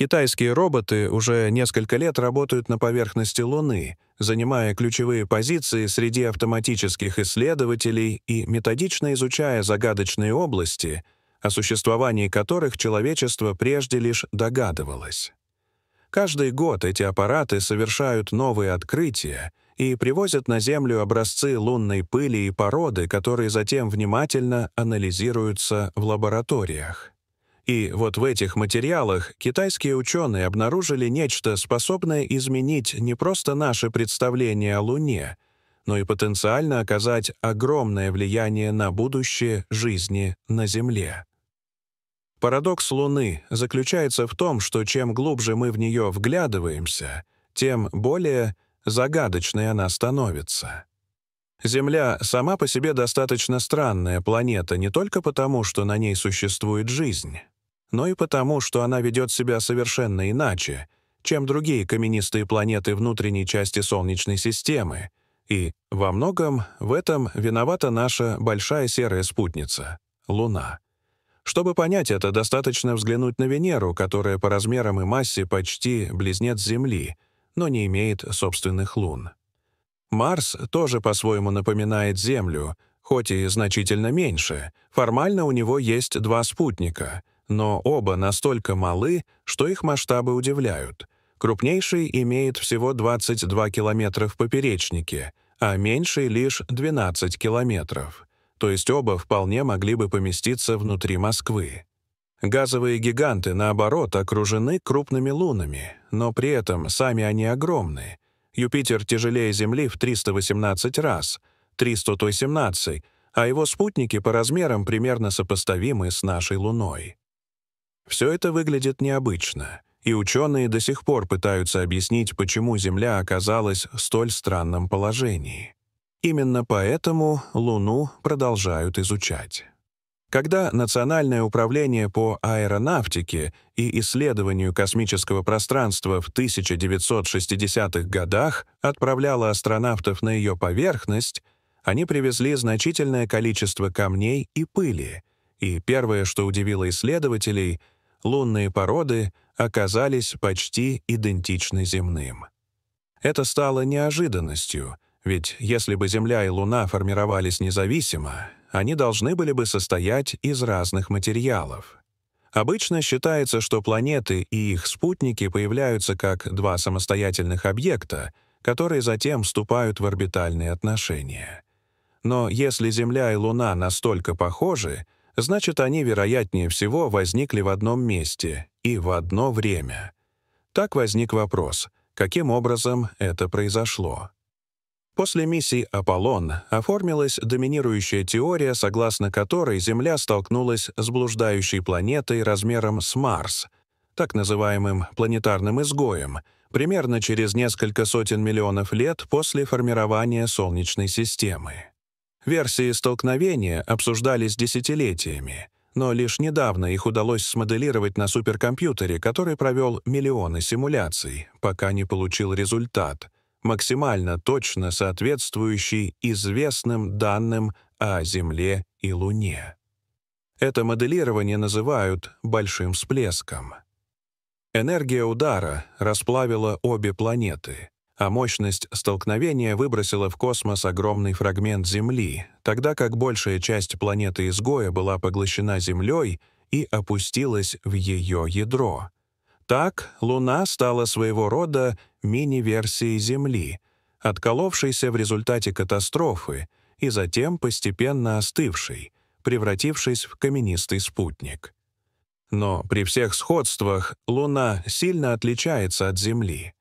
Китайские роботы уже несколько лет работают на поверхности Луны, занимая ключевые позиции среди автоматических исследователей и методично изучая загадочные области, о существовании которых человечество прежде лишь догадывалось. Каждый год эти аппараты совершают новые открытия и привозят на Землю образцы лунной пыли и породы, которые затем внимательно анализируются в лабораториях. И вот в этих материалах китайские ученые обнаружили нечто, способное изменить не просто наше представление о Луне, но и потенциально оказать огромное влияние на будущее жизни на Земле. Парадокс Луны заключается в том, что чем глубже мы в нее вглядываемся, тем более загадочной она становится. Земля сама по себе достаточно странная планета не только потому, что на ней существует жизнь, но и потому, что она ведет себя совершенно иначе, чем другие каменистые планеты внутренней части Солнечной системы, и, во многом, в этом виновата наша большая серая спутница — Луна. Чтобы понять это, достаточно взглянуть на Венеру, которая по размерам и массе почти близнец Земли, но не имеет собственных лун. Марс тоже по-своему напоминает Землю, хоть и значительно меньше. Формально у него есть два спутника — но оба настолько малы, что их масштабы удивляют. Крупнейший имеет всего 22 километра в поперечнике, а меньший — лишь 12 километров. То есть оба вполне могли бы поместиться внутри Москвы. Газовые гиганты, наоборот, окружены крупными лунами, но при этом сами они огромны. Юпитер тяжелее Земли в 318 раз, 318, а его спутники по размерам примерно сопоставимы с нашей Луной. Все это выглядит необычно, и ученые до сих пор пытаются объяснить, почему Земля оказалась в столь странном положении. Именно поэтому Луну продолжают изучать. Когда Национальное управление по аэронавтике и исследованию космического пространства в 1960-х годах отправляло астронавтов на ее поверхность, они привезли значительное количество камней и пыли, и первое, что удивило исследователей — лунные породы оказались почти идентичны земным. Это стало неожиданностью, ведь если бы Земля и Луна формировались независимо, они должны были бы состоять из разных материалов. Обычно считается, что планеты и их спутники появляются как два самостоятельных объекта, которые затем вступают в орбитальные отношения. Но если Земля и Луна настолько похожи, Значит, они, вероятнее всего, возникли в одном месте и в одно время. Так возник вопрос, каким образом это произошло. После миссии «Аполлон» оформилась доминирующая теория, согласно которой Земля столкнулась с блуждающей планетой размером с Марс, так называемым планетарным изгоем, примерно через несколько сотен миллионов лет после формирования Солнечной системы. Версии столкновения обсуждались десятилетиями, но лишь недавно их удалось смоделировать на суперкомпьютере, который провел миллионы симуляций, пока не получил результат, максимально точно соответствующий известным данным о Земле и Луне. Это моделирование называют «большим всплеском». Энергия удара расплавила обе планеты а мощность столкновения выбросила в космос огромный фрагмент Земли, тогда как большая часть планеты-изгоя была поглощена Землей и опустилась в ее ядро. Так Луна стала своего рода мини-версией Земли, отколовшейся в результате катастрофы и затем постепенно остывшей, превратившись в каменистый спутник. Но при всех сходствах Луна сильно отличается от Земли.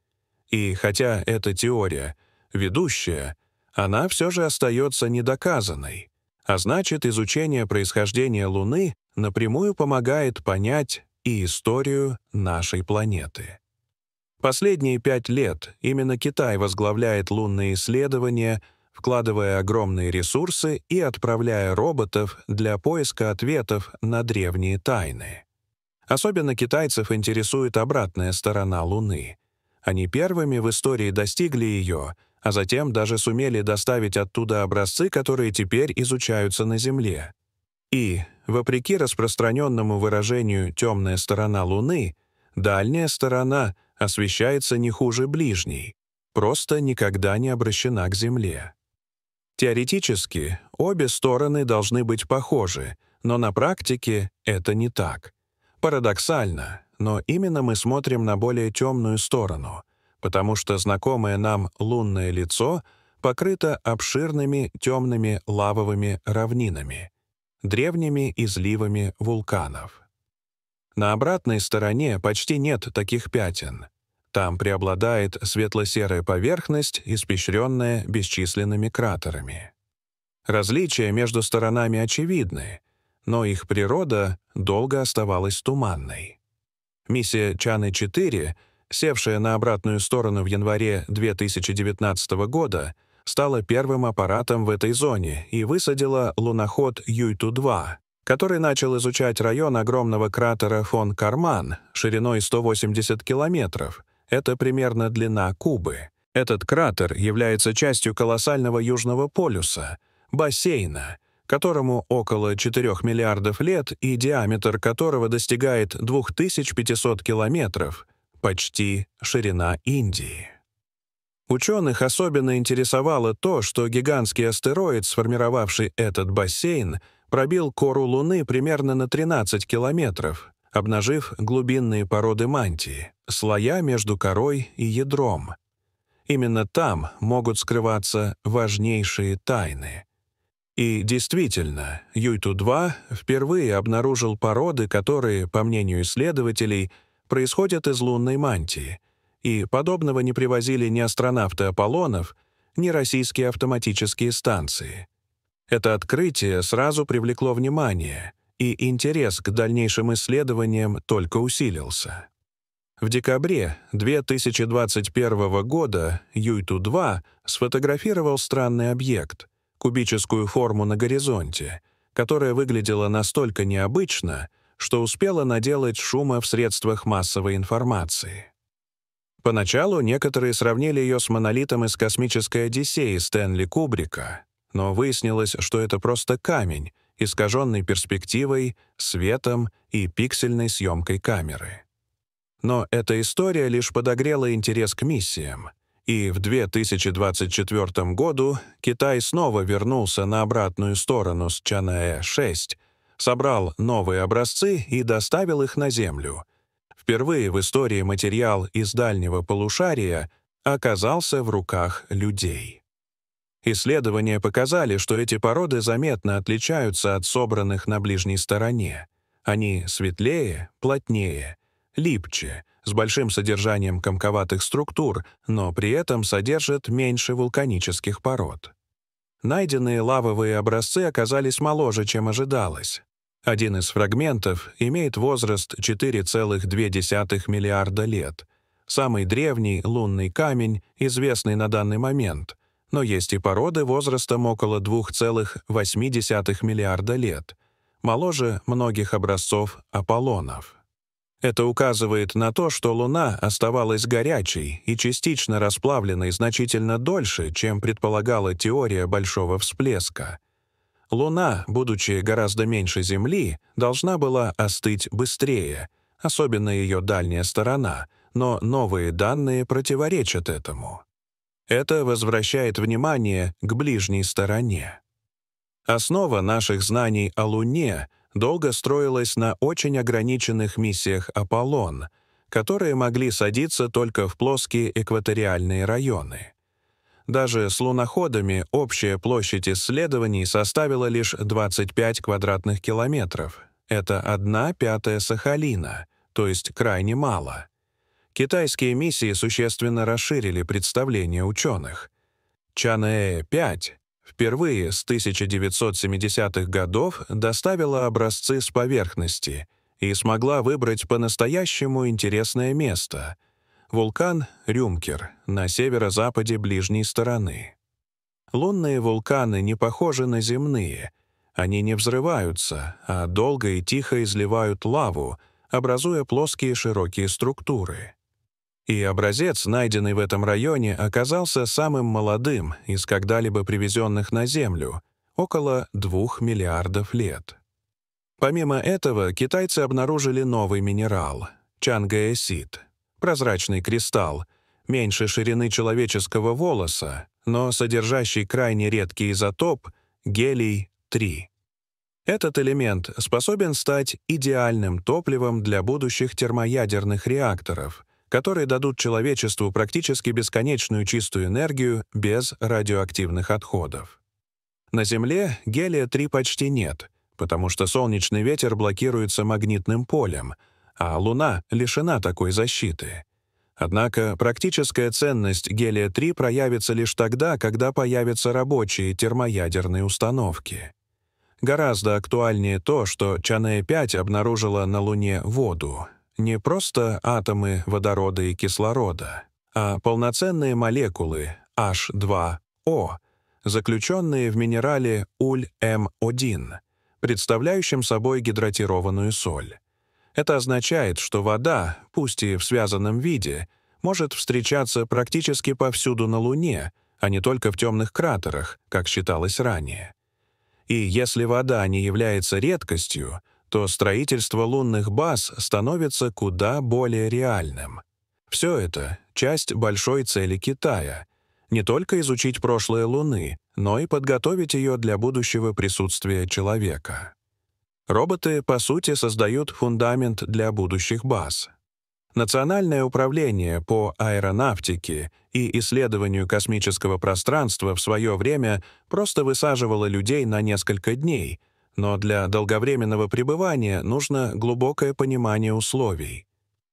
И хотя эта теория ведущая, она все же остается недоказанной, а значит, изучение происхождения Луны напрямую помогает понять и историю нашей планеты. Последние пять лет именно Китай возглавляет лунные исследования, вкладывая огромные ресурсы и отправляя роботов для поиска ответов на древние тайны. Особенно китайцев интересует обратная сторона Луны — они первыми в истории достигли ее, а затем даже сумели доставить оттуда образцы, которые теперь изучаются на Земле. И, вопреки распространенному выражению «темная сторона Луны», дальняя сторона освещается не хуже ближней, просто никогда не обращена к Земле. Теоретически обе стороны должны быть похожи, но на практике это не так. Парадоксально, но именно мы смотрим на более темную сторону, потому что знакомое нам лунное лицо покрыто обширными темными лавовыми равнинами, древними изливами вулканов. На обратной стороне почти нет таких пятен. Там преобладает светло-серая поверхность, испещренная бесчисленными кратерами. Различия между сторонами очевидны, но их природа долго оставалась туманной. Миссия Чаны-4, севшая на обратную сторону в январе 2019 года, стала первым аппаратом в этой зоне и высадила луноход Юйту-2, который начал изучать район огромного кратера фон Карман шириной 180 километров. Это примерно длина Кубы. Этот кратер является частью колоссального Южного полюса, бассейна — которому около 4 миллиардов лет и диаметр которого достигает 2500 километров, почти ширина Индии. Ученых особенно интересовало то, что гигантский астероид, сформировавший этот бассейн, пробил кору Луны примерно на 13 километров, обнажив глубинные породы мантии, слоя между корой и ядром. Именно там могут скрываться важнейшие тайны — и действительно, Юйту-2 впервые обнаружил породы, которые, по мнению исследователей, происходят из лунной мантии, и подобного не привозили ни астронавты Аполлонов, ни российские автоматические станции. Это открытие сразу привлекло внимание, и интерес к дальнейшим исследованиям только усилился. В декабре 2021 года Юйту-2 сфотографировал странный объект — кубическую форму на горизонте, которая выглядела настолько необычно, что успела наделать шума в средствах массовой информации. Поначалу некоторые сравнили ее с монолитом из космической «Одиссеи» Стэнли Кубрика, но выяснилось, что это просто камень, искаженный перспективой, светом и пиксельной съемкой камеры. Но эта история лишь подогрела интерес к миссиям. И в 2024 году Китай снова вернулся на обратную сторону с Чанаэ-6, собрал новые образцы и доставил их на Землю. Впервые в истории материал из дальнего полушария оказался в руках людей. Исследования показали, что эти породы заметно отличаются от собранных на ближней стороне. Они светлее, плотнее, липче — с большим содержанием комковатых структур, но при этом содержит меньше вулканических пород. Найденные лавовые образцы оказались моложе, чем ожидалось. Один из фрагментов имеет возраст 4,2 миллиарда лет. Самый древний лунный камень, известный на данный момент, но есть и породы возрастом около 2,8 миллиарда лет, моложе многих образцов Аполлонов. Это указывает на то, что Луна оставалась горячей и частично расплавленной значительно дольше, чем предполагала теория большого всплеска. Луна, будучи гораздо меньше Земли, должна была остыть быстрее, особенно ее дальняя сторона, но новые данные противоречат этому. Это возвращает внимание к ближней стороне. Основа наших знаний о Луне — долго строилась на очень ограниченных миссиях «Аполлон», которые могли садиться только в плоские экваториальные районы. Даже с луноходами общая площадь исследований составила лишь 25 квадратных километров. Это одна пятая Сахалина, то есть крайне мало. Китайские миссии существенно расширили представление ученых. Чанэ-5 впервые с 1970-х годов доставила образцы с поверхности и смогла выбрать по-настоящему интересное место — вулкан Рюмкер на северо-западе ближней стороны. Лунные вулканы не похожи на земные. Они не взрываются, а долго и тихо изливают лаву, образуя плоские широкие структуры. И образец, найденный в этом районе, оказался самым молодым из когда-либо привезенных на Землю, около двух миллиардов лет. Помимо этого, китайцы обнаружили новый минерал — чангаэсит, прозрачный кристалл, меньше ширины человеческого волоса, но содержащий крайне редкий изотоп — гелий-3. Этот элемент способен стать идеальным топливом для будущих термоядерных реакторов, которые дадут человечеству практически бесконечную чистую энергию без радиоактивных отходов. На Земле гелия-3 почти нет, потому что солнечный ветер блокируется магнитным полем, а Луна лишена такой защиты. Однако практическая ценность гелия-3 проявится лишь тогда, когда появятся рабочие термоядерные установки. Гораздо актуальнее то, что Чанэ-5 обнаружила на Луне воду — не просто атомы водорода и кислорода, а полноценные молекулы H2O, заключенные в минерале уль-М1, эм представляющем собой гидратированную соль. Это означает, что вода, пусть и в связанном виде, может встречаться практически повсюду на Луне, а не только в темных кратерах, как считалось ранее. И если вода не является редкостью, то строительство лунных баз становится куда более реальным. Все это — часть большой цели Китая — не только изучить прошлое Луны, но и подготовить ее для будущего присутствия человека. Роботы, по сути, создают фундамент для будущих баз. Национальное управление по аэронавтике и исследованию космического пространства в свое время просто высаживало людей на несколько дней — но для долговременного пребывания нужно глубокое понимание условий.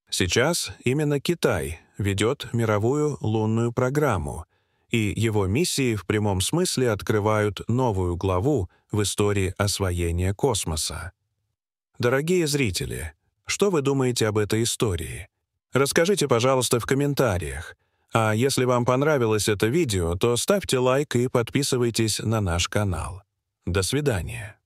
Сейчас именно Китай ведет мировую лунную программу, и его миссии в прямом смысле открывают новую главу в истории освоения космоса. Дорогие зрители, что вы думаете об этой истории? Расскажите, пожалуйста, в комментариях. А если вам понравилось это видео, то ставьте лайк и подписывайтесь на наш канал. До свидания.